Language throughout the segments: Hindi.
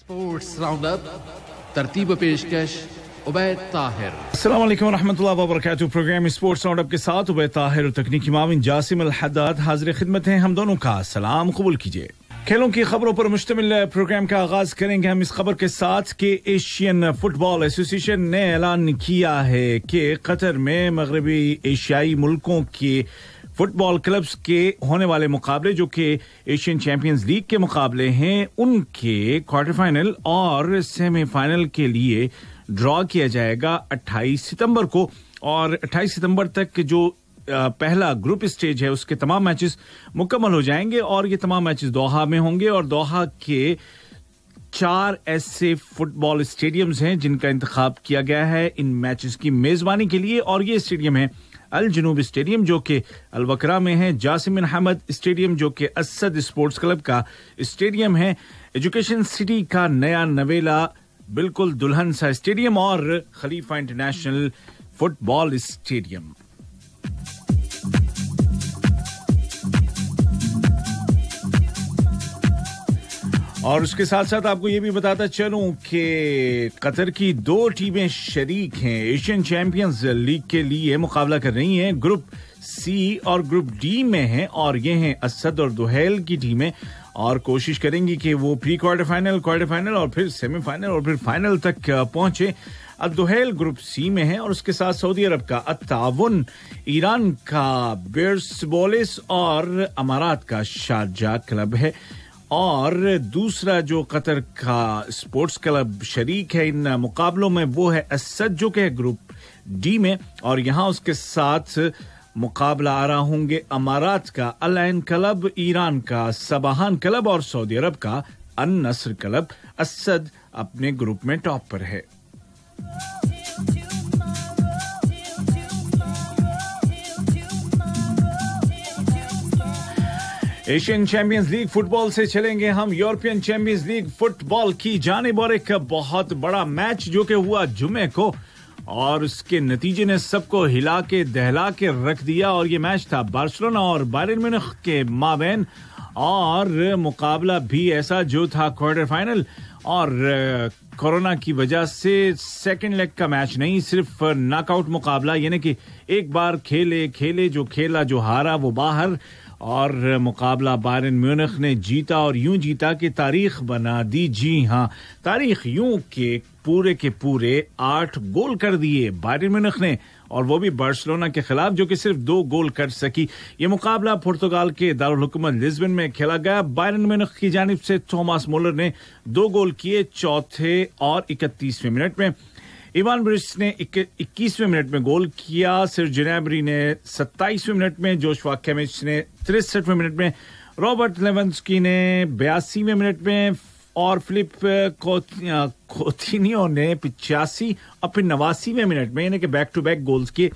स्पोर्ट्स राउंड तरतीब पेशकश ताहिर असलम वरहमल वबरक प्रोग्राम स्पोर्ट्स राउंड अप के साथ उबैद ताहिर तकनीकी माविन जासिम अलहदाद हाजिर खिदमत हैं हम दोनों का सलाम कबूल कीजिए खेलों की खबरों पर मुश्तमिल प्रोग्राम का आगाज करेंगे हम इस खबर के साथ कि एशियन फुटबॉल एसोसिएशन ने ऐलान किया है कि कतर में मगरबी एशियाई मुल्कों के फुटबॉल क्लब्स के होने वाले मुकाबले जो कि एशियन चैंपियंस लीग के मुकाबले हैं उनके क्वार्टर फाइनल और सेमीफाइनल के लिए ड्रॉ किया जाएगा 28 सितंबर को और 28 सितंबर तक जो पहला ग्रुप स्टेज है उसके तमाम मैचेस मुकम्मल हो जाएंगे और ये तमाम मैचेस दोहा में होंगे और दोहा के चार ऐसे फुटबॉल स्टेडियम्स हैं जिनका इंतखब किया गया है इन मैचेस की मेजबानी के लिए और ये स्टेडियम है अल जनूब स्टेडियम जो कि अलवकरा में है जासिमिन हमद स्टेडियम जो कि असद स्पोर्ट्स क्लब का स्टेडियम है एजुकेशन सिटी का नया नवेला बिल्कुल दुल्हन सा स्टेडियम और खलीफा इंटरनेशनल फुटबॉल स्टेडियम और उसके साथ साथ आपको ये भी बताता चलूं कि कतर की दो टीमें शरीक हैं एशियन चैंपियंस लीग के लिए मुकाबला कर रही हैं ग्रुप सी और ग्रुप डी में हैं और ये हैं असद और दुहेल की टीमें और कोशिश करेंगी कि वो pre quarter final quarter final और फिर सेमीफाइनल और फिर फाइनल तक पहुंचे अब दुहेल ग्रुप सी में है और उसके साथ सऊदी अरब का अतावन ईरान का बेर्सबोलिस और अमारात का शारजा क्लब है और दूसरा जो कतर का स्पोर्ट्स क्लब शरीक है इन मुकाबलों में वो है असद जो के ग्रुप डी में और यहाँ उसके साथ मुकाबला आ रहा होंगे अमारात का अलैन क्लब ईरान का सबाहान क्लब और सऊदी अरब का अन नसर क्लब असद अपने ग्रुप में टॉप पर है एशियन चैंपियंस लीग फुटबॉल से चलेंगे हम यूरोपियन चैंपियंस लीग फुटबॉल की जाने और एक बहुत बड़ा मैच जो कि हुआ जुमे को और उसके नतीजे ने सबको हिला के दहला के रख दिया और ये मैच था बार्सिलोना और बायरन म्यूनिख के माबेन और मुकाबला भी ऐसा जो था क्वार्टर फाइनल और कोरोना की वजह से सेकंड लेग का मैच नहीं सिर्फ नॉकआउट मुकाबला यानी कि एक बार खेले खेले जो खेला जो हारा वो बाहर और मुकाबला बारिन म्यूनिख ने जीता और यूं जीता कि तारीख बना दी जी हाँ तारीख यूं के पूरे के पूरे आठ गोल कर दिए बायरन म्यूनिख ने और वो भी बार्सलोना के खिलाफ जो कि सिर्फ दो गोल कर सकी ये मुकाबला पुर्तगाल के दारकूमत लिस्बन में खेला गया बायरन म्यूनिख की जानब से थॉमस मोलर ने दो गोल किए चौथे और इकतीसवें मिनट में इवान ब्रिज ने इक्कीसवें मिनट में गोल किया सिर जनाबरी ने सत्ताईसवें मिनट में जोश वाक्यमिच ने तिरसठवें मिनट में रॉबर्ट लेवंस्की ने बयासीवें मिनट में और फिलिप कोथिनियो ने पिचासी और फिर नवासीवें मिनट में यानी कि बैक टू बैक गोल्स किए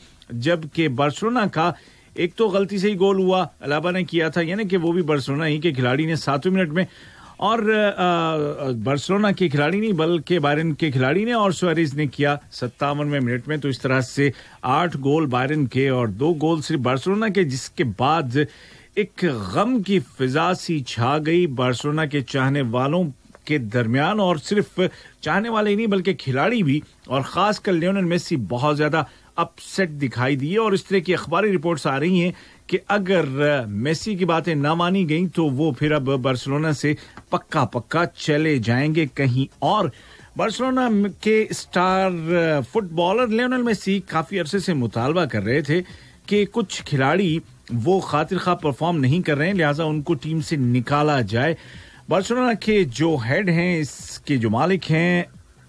जबकि बार्सलोना का एक तो गलती से ही गोल हुआ अलाबा ने किया था यानी कि वो भी बार्सलोना ही के खिलाड़ी ने सातवें मिनट में और बार्सिलोना के खिलाड़ी नहीं बल्कि बायरन के खिलाड़ी ने और सुरेज ने किया सत्तावनवे मिनट में तो इस तरह से आठ गोल बायरन के और दो गोल सिर्फ बार्सिलोना के जिसके बाद एक गम की फिजा सी छा गई बार्सिलोना के चाहने वालों के दरमियान और सिर्फ चाहने वाले ही नहीं बल्कि खिलाड़ी भी और खासकर लियोनल मेसी बहुत ज़्यादा अपसेट दिखाई दिए और इस तरह की अखबारी रिपोर्ट्स आ रही हैं कि अगर मेसी की बातें ना मानी गई तो वो फिर अब बार्सिलोना से पक्का पक्का चले जाएंगे कहीं और बार्सिलोना के स्टार फुटबॉलर लियोनल मेसी काफ़ी अरसे से मुतालबा कर रहे थे कि कुछ खिलाड़ी वो खातिर खा परफॉर्म नहीं कर रहे हैं लिहाजा उनको टीम से निकाला जाए बार्सिलोना के जो हेड हैं इसके जो मालिक हैं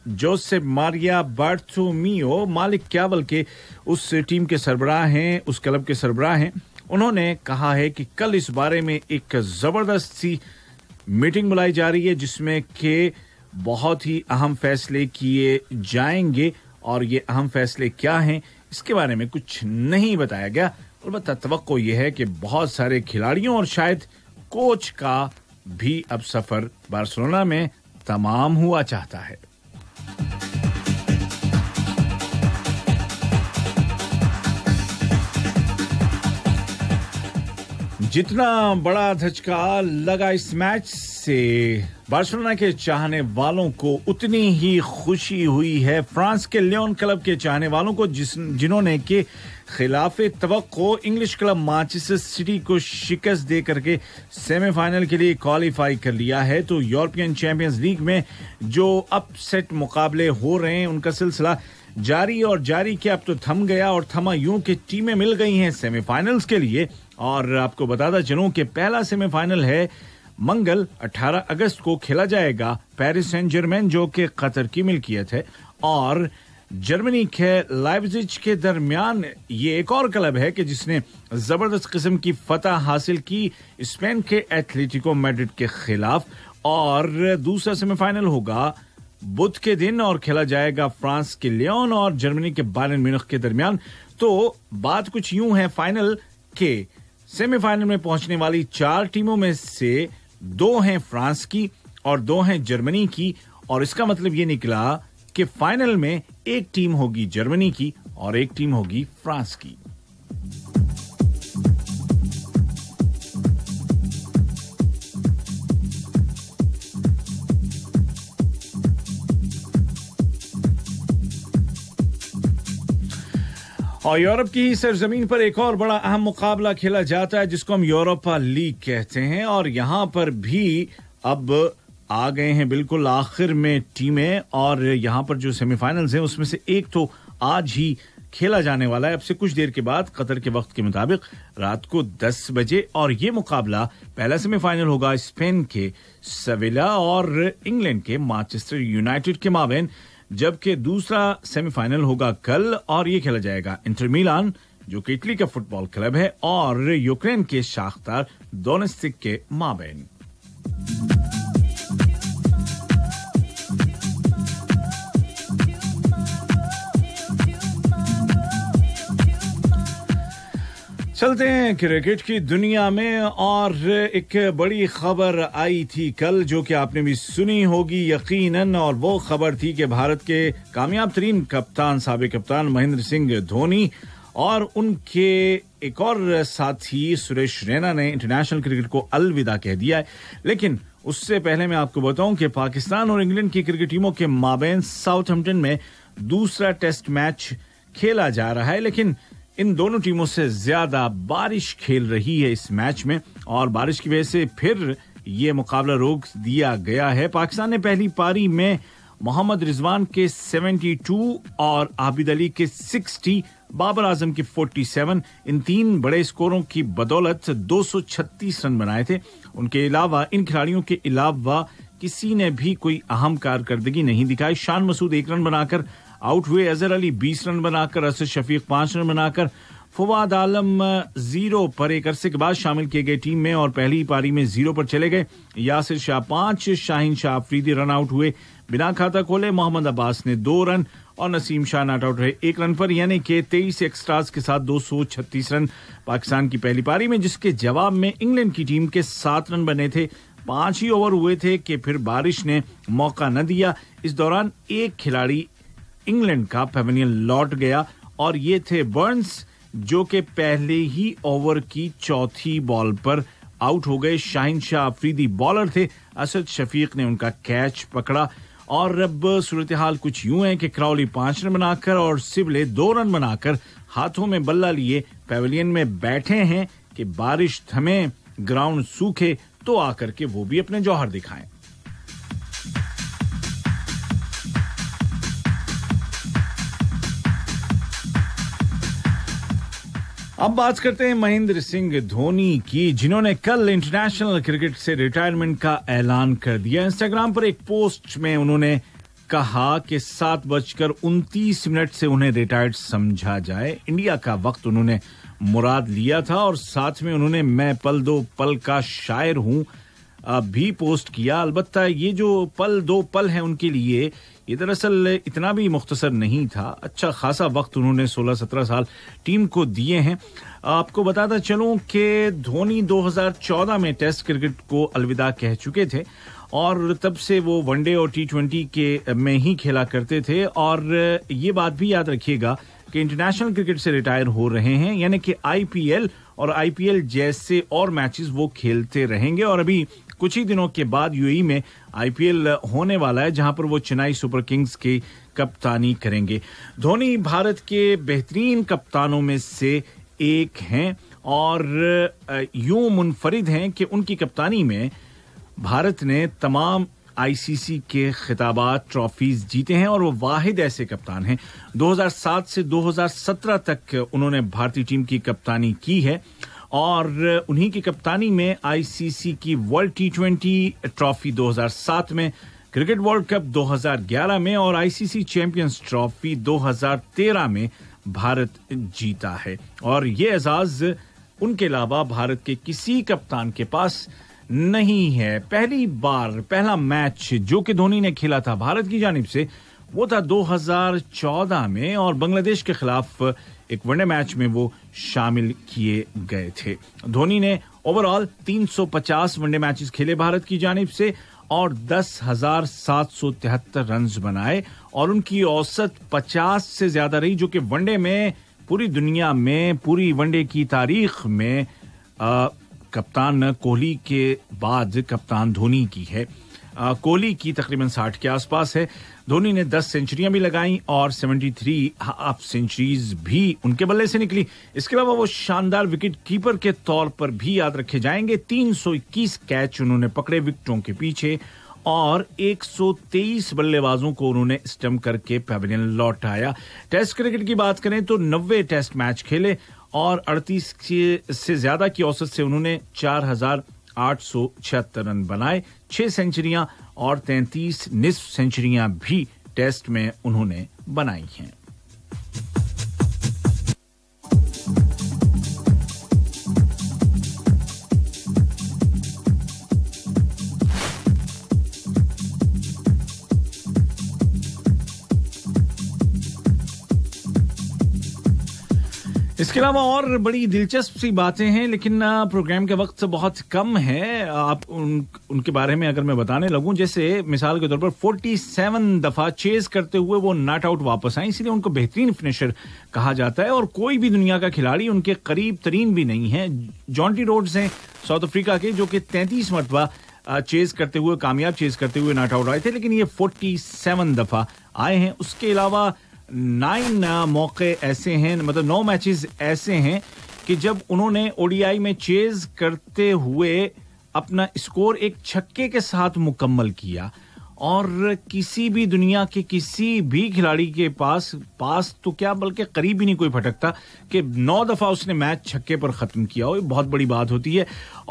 जोसेफ मारिया बार्टोमियो मालिक क्यावल के उस टीम के सरबराह हैं उस क्लब के सरबराह हैं उन्होंने कहा है कि कल इस बारे में एक ज़बरदस्त सी मीटिंग बुलाई जा रही है जिसमें के बहुत ही अहम फैसले किए जाएंगे और ये अहम फैसले क्या हैं इसके बारे में कुछ नहीं बताया गया अलबत्त तो यह है कि बहुत सारे खिलाड़ियों और शायद कोच का भी अब सफ़र बार्सिलोना में तमाम हुआ चाहता है जितना बड़ा धचका लगा इस मैच से बार्सिलोना के चाहने वालों को उतनी ही खुशी हुई है फ्रांस के लियोन क्लब के चाहने वालों को जिस जिन्होंने के खिलाफ तो इंग्लिश क्लब माचिस्टर सिटी को शिकस्त दे करके सेमीफाइनल के लिए क्वालिफाई कर लिया है तो यूरोपियन चैंपियंस लीग में जो अपसेट मुकाबले हो रहे हैं उनका सिलसिला जारी और जारी के अब तो थम गया और थमा यूं कि टीमें मिल गई हैं सेमीफाइनल्स के लिए और आपको बताता चलूं कि पहला सेमीफाइनल है मंगल 18 अगस्त को खेला जाएगा पेरिस सेंट जर्मेन जो कि कतर की मिल्कियत है और जर्मनी के लाइवजिच के दरमियान ये एक और क्लब है कि जिसने ज़बरदस्त किस्म की फतह हासिल की स्पेन के एथलेटिको मैड्रिड के खिलाफ और दूसरा सेमीफाइनल होगा बुध के दिन और खेला जाएगा फ्रांस के लियोन और जर्मनी के बायरन म्यूनिख के दरमियान तो बात कुछ यूं है फाइनल के सेमीफाइनल में पहुंचने वाली चार टीमों में से दो हैं फ्रांस की और दो हैं जर्मनी की और इसका मतलब ये निकला कि फाइनल में एक टीम होगी जर्मनी की और एक टीम होगी फ्रांस की और यूरोप की सरजमीन पर एक और बड़ा अहम मुकाबला खेला जाता है जिसको हम यूरोपा लीग कहते हैं और यहाँ पर भी अब आ गए हैं बिल्कुल आखिर में टीमें और यहाँ पर जो सेमीफाइनल्स हैं उसमें से एक तो आज ही खेला जाने वाला है अब से कुछ देर के बाद कतर के वक्त के मुताबिक रात को 10 बजे और ये मुकाबला पहला सेमीफाइनल होगा स्पेन के सवेला और इंग्लैंड के मैनचेस्टर यूनाइटेड के माबेन जबकि दूसरा सेमीफाइनल होगा कल और ये खेला जाएगा इंटर मिलान जो कि इटली का फुटबॉल क्लब है और यूक्रेन के शाखदार दोनस्तिक के माबेन चलते हैं क्रिकेट की दुनिया में और एक बड़ी खबर आई थी कल जो कि आपने भी सुनी होगी यकीनन और वो खबर थी कि भारत के कामयाब तरीन कप्तान सबक कप्तान महेंद्र सिंह धोनी और उनके एक और साथी सुरेश रैना ने इंटरनेशनल क्रिकेट को अलविदा कह दिया है लेकिन उससे पहले मैं आपको बताऊं कि पाकिस्तान और इंग्लैंड की क्रिकेट टीमों के माबेन साउथ में दूसरा टेस्ट मैच खेला जा रहा है लेकिन इन दोनों टीमों से ज्यादा बारिश खेल रही है इस मैच में और बारिश की वजह से फिर ये मुकाबला रोक दिया गया है पाकिस्तान ने पहली पारी में मोहम्मद रिजवान के 72 और आबिद अली के 60 बाबर आजम के 47 इन तीन बड़े स्कोरों की बदौलत 236 रन बनाए थे उनके अलावा इन खिलाड़ियों के अलावा किसी ने भी कोई अहम कारकर्दगी नहीं दिखाई शान मसूद एक रन बनाकर आउट हुए अजहर अली बीस रन बनाकर असद शफीक पांच रन बनाकर फवाद आलम जीरो पर एक अरसे के बाद शामिल किए गए टीम में और पहली पारी में जीरो पर चले गए यासिर शाह पांच शाहिन शाह अफरीदी रन आउट हुए बिना खाता खोले मोहम्मद अब्बास ने दो रन और नसीम शाह नॉट आउट रहे एक रन पर यानी कि तेईस एक्स्ट्राज के साथ 236 रन पाकिस्तान की पहली पारी में जिसके जवाब में इंग्लैंड की टीम के सात रन बने थे पांच ही ओवर हुए थे कि फिर बारिश ने मौका न दिया इस दौरान एक खिलाड़ी इंग्लैंड का पेविलियन लौट गया और ये थे बर्न्स जो कि पहले ही ओवर की चौथी बॉल पर आउट हो गए शाहिन शाह अफरीदी बॉलर थे असद शफीक ने उनका कैच पकड़ा और अब सूरत हाल कुछ यूं है कि क्राउली पांच रन बनाकर और सिबले दो रन बनाकर हाथों में बल्ला लिए पेवेलियन में बैठे हैं कि बारिश थमे ग्राउंड सूखे तो आकर के वो भी अपने जौहर दिखाएं अब बात करते हैं महेंद्र सिंह धोनी की जिन्होंने कल इंटरनेशनल क्रिकेट से रिटायरमेंट का ऐलान कर दिया इंस्टाग्राम पर एक पोस्ट में उन्होंने कहा कि सात बजकर उनतीस मिनट से उन्हें रिटायर्ड समझा जाए इंडिया का वक्त उन्होंने मुराद लिया था और साथ में उन्होंने मैं पल दो पल का शायर हूं भी पोस्ट किया अलबत्ता ये जो पल दो पल है उनके लिए ये दरअसल इतना भी मुख्तसर नहीं था अच्छा खासा वक्त उन्होंने 16-17 साल टीम को दिए हैं आपको बताता चलूं कि धोनी 2014 में टेस्ट क्रिकेट को अलविदा कह चुके थे और तब से वो वनडे और टी ट्वेंटी के में ही खेला करते थे और ये बात भी याद रखिएगा कि इंटरनेशनल क्रिकेट से रिटायर हो रहे हैं यानी कि आईपीएल और आईपीएल जैसे और मैचेस वो खेलते रहेंगे और अभी कुछ ही दिनों के बाद यूएई में आईपीएल होने वाला है जहां पर वो चेन्नई सुपर किंग्स की कप्तानी करेंगे धोनी भारत के बेहतरीन कप्तानों में से एक हैं और यूं मुनफरिद हैं कि उनकी कप्तानी में भारत ने तमाम आईसीसी के खिताबात ट्रॉफीज जीते हैं और वो वाहिद ऐसे कप्तान हैं 2007 से 2017 तक उन्होंने भारतीय टीम की कप्तानी की है और उन्हीं की कप्तानी में आईसीसी की वर्ल्ड टी ट्वेंटी ट्रॉफी 2007 में क्रिकेट वर्ल्ड कप 2011 में और आईसीसी चैंपियंस ट्रॉफी 2013 में भारत जीता है और ये एजाज उनके अलावा भारत के किसी कप्तान के पास नहीं है पहली बार पहला मैच जो कि धोनी ने खेला था भारत की जानब से वो था 2014 में और बांग्लादेश के खिलाफ एक वनडे मैच में वो शामिल किए गए थे धोनी ने ओवरऑल 350 वनडे मैचेस खेले भारत की जानब से और दस हजार सात सौ तिहत्तर रन बनाए और उनकी औसत 50 से ज्यादा रही जो कि वनडे में पूरी दुनिया में पूरी वनडे की तारीख में आ, कप्तान कोहली के बाद कप्तान धोनी की है कोहली की तकरीबन साठ के आसपास है धोनी ने दस सेंचुरियां भी लगाई और थ्री हाफ सेंचुरीज भी उनके बल्ले से निकली इसके अलावा वो शानदार विकेट कीपर के तौर पर भी याद रखे जाएंगे तीन सौ इक्कीस कैच उन्होंने पकड़े विकेटों के पीछे और 123 बल्लेबाजों को उन्होंने स्टम करके लौट लौटाया टेस्ट क्रिकेट की बात करें तो 90 टेस्ट मैच खेले और 38 से ज्यादा की औसत से उन्होंने चार हजार आठ सौ छिहत्तर रन बनाए छह सेंचुरियां और तैंतीस निस्फ सेंचुरियां भी टेस्ट में उन्होंने बनाई हैं इसके अलावा और बड़ी दिलचस्प सी बातें हैं लेकिन प्रोग्राम के वक्त बहुत कम है आप उन उनके बारे में अगर मैं बताने लगूं जैसे मिसाल के तौर पर 47 दफ़ा चेज करते हुए वो नॉट आउट वापस आए इसलिए उनको बेहतरीन फिनिशर कहा जाता है और कोई भी दुनिया का खिलाड़ी उनके करीब तरीन भी नहीं है जॉन्टी रोड्स हैं साउथ अफ्रीका के जो कि तैंतीस मरतबा चेज करते हुए कामयाब चेज करते हुए नॉट आउट आए थे लेकिन ये फोर्टी दफ़ा आए हैं उसके अलावा नाइन मौके ऐसे हैं मतलब नौ मैचेस ऐसे हैं कि जब उन्होंने ओडीआई में चेज करते हुए अपना स्कोर एक छक्के के साथ मुकम्मल किया और किसी भी दुनिया के किसी भी खिलाड़ी के पास पास तो क्या बल्कि करीब ही नहीं कोई फटकता कि नौ दफ़ा उसने मैच छक्के पर ख़त्म किया हो ये बहुत बड़ी बात होती है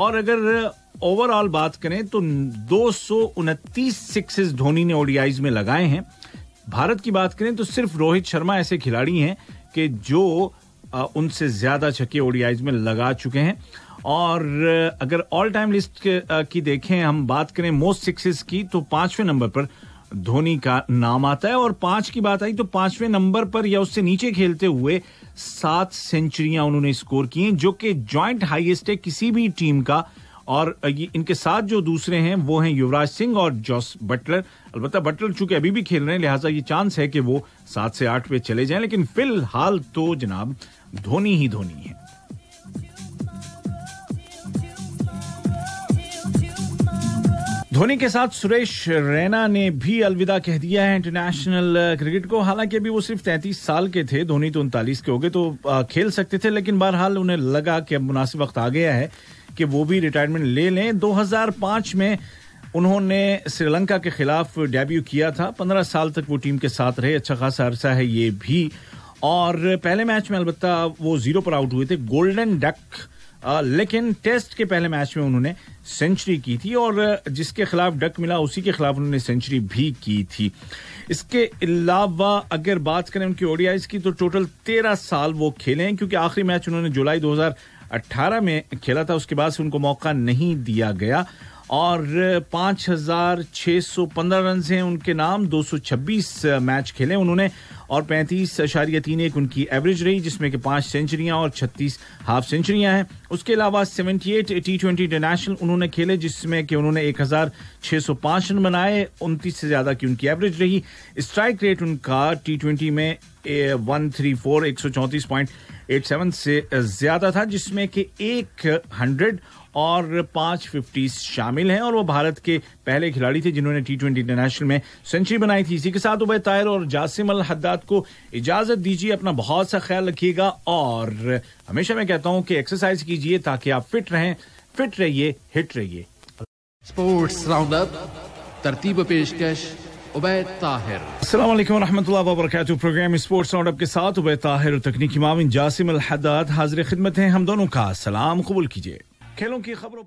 और अगर ओवरऑल बात करें तो दो सौ सिक्सेस धोनी ने ओडीआईज में लगाए हैं भारत की बात करें तो सिर्फ रोहित शर्मा ऐसे खिलाड़ी हैं कि जो उनसे ज़्यादा छक्के ओडीआईज में लगा चुके हैं और अगर ऑल टाइम लिस्ट की देखें हम बात करें मोस्ट सिक्सेस की तो पांचवें नंबर पर धोनी का नाम आता है और पांच की बात आई तो पांचवें नंबर पर या उससे नीचे खेलते हुए सात सेंचुरियां उन्होंने स्कोर की हैं जो कि जॉइंट हाईएस्ट है किसी भी टीम का और इनके साथ जो दूसरे हैं वो हैं युवराज सिंह और जॉस बटलर अलबत्त बटलर चूंकि अभी भी खेल रहे हैं लिहाजा ये चांस है कि वो सात से आठ पे चले जाएं लेकिन फिलहाल तो जनाब धोनी ही धोनी है धोनी के साथ सुरेश रैना ने भी अलविदा कह दिया है इंटरनेशनल क्रिकेट को हालांकि अभी वो सिर्फ 33 साल के थे धोनी तो उनतालीस के हो गए तो खेल सकते थे लेकिन बहरहाल उन्हें लगा कि अब मुनासिब वक्त आ गया है कि वो भी रिटायरमेंट ले लें 2005 में उन्होंने श्रीलंका के खिलाफ डेब्यू किया था पंद्रह साल तक वो टीम के साथ रहे अच्छा खासा अरसा है ये भी और पहले मैच में अलबत् वो जीरो पर आउट हुए थे गोल्डन डक लेकिन टेस्ट के पहले मैच में उन्होंने सेंचुरी की थी और जिसके खिलाफ डक मिला उसी के खिलाफ उन्होंने सेंचुरी भी की थी इसके अलावा अगर बात करें उनकी ओडियाइज की तो टोटल तेरह साल वो खेले हैं क्योंकि आखिरी मैच उन्होंने जुलाई 2018 में खेला था उसके बाद से उनको मौका नहीं दिया गया और 5,615 रन हैं उनके नाम 226 मैच खेले उन्होंने और पैंतीस अशारिया तीन एक उनकी एवरेज रही जिसमें कि पांच सेंचुरियां और छत्तीस हाफ सेंचुरियां हैं उसके अलावा seventy eight T twenty international उन्होंने खेले जिसमें कि उन्होंने एक हजार सौ पाँच रन बनाए उनतीस से ज़्यादा की उनकी एवरेज रही स्ट्राइक रेट उनका टी ट्वेंटी में वन थ्री फोर एक सौ चौंतीस पॉइंट एट सेवन से ज़्यादा था जिसमें कि एक हंड्रेड और पांच फिफ्टी शामिल हैं और वो भारत के पहले खिलाड़ी थे जिन्होंने टी ट्वेंटी इंटरनेशनल में सेंचुरी बनाई थी इसी के साथ उबैद तायर और जासिम अल हद्दाद को इजाजत दीजिए अपना बहुत सा ख्याल रखिएगा और हमेशा मैं कहता हूँ कि एक्सरसाइज कीजिए ताकि आप फिट रहें फिट रहिए हिट रहिए स्पोर्ट्स राउंड अप तरतीब पेशकश Tahir programme sports round up के साथ उबैद ताहिर और तकनीकी माविन जासिम अल हद्दाद हाजिर खिदमत हैं हम दोनों का सलाम कबूल कीजिए ¿Qué es lo